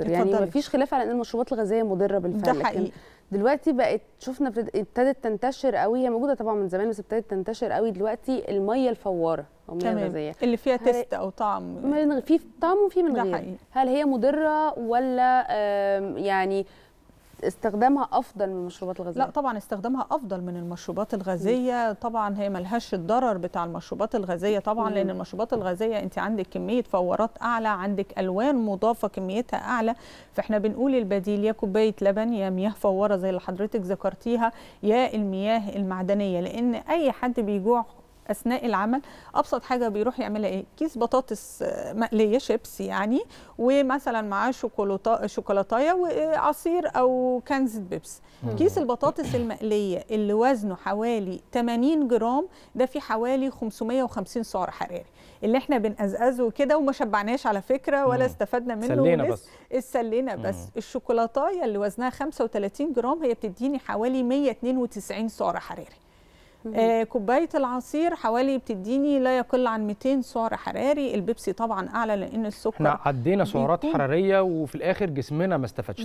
اكتر يعني ما فيش خلاف على ان المشروبات الغازيه مضره بالفعل ده حقيقي دلوقتي بقت شفنا ابتدت تنتشر قوي هي موجوده طبعا من زمان بس ابتدت تنتشر قوي دلوقتي الميه الفواره او الميه الغازيه اللي فيها تيست او طعم في طعم وفي من غير هل هي مضره ولا يعني استخدامها افضل من المشروبات الغازيه لا طبعا استخدامها افضل من المشروبات الغازيه طبعا هي ملهاش الضرر بتاع المشروبات الغازيه طبعا لان المشروبات الغازيه انت عندك كميه فورات اعلى عندك الوان مضافه كميتها اعلى فاحنا بنقول البديل يا كوبايه لبن يا مياه فوره زي اللي حضرتك ذكرتيها يا المياه المعدنيه لان اي حد بيجوع اثناء العمل ابسط حاجه بيروح يعملها ايه كيس بطاطس آه، مقليه شيبس يعني ومثلا معاه شوكولاته شوكولاتايه وعصير او كنزه بيبس كيس البطاطس المقليه اللي وزنه حوالي 80 جرام ده فيه حوالي 550 سعر حراري اللي احنا بنقزقزه كده وما شبعناش على فكره ولا استفدنا منه سلينا بس اتسلينا بس الشوكولاتايه اللي وزنها 35 جرام هي بتديني حوالي 192 سعر حراري آه كوبايه العصير حوالي بتديني لا يقل عن 200 سعر حراري البيبسي طبعا اعلى لان السكر احنا عدينا سعرات حراريه وفي الاخر جسمنا ما استفادش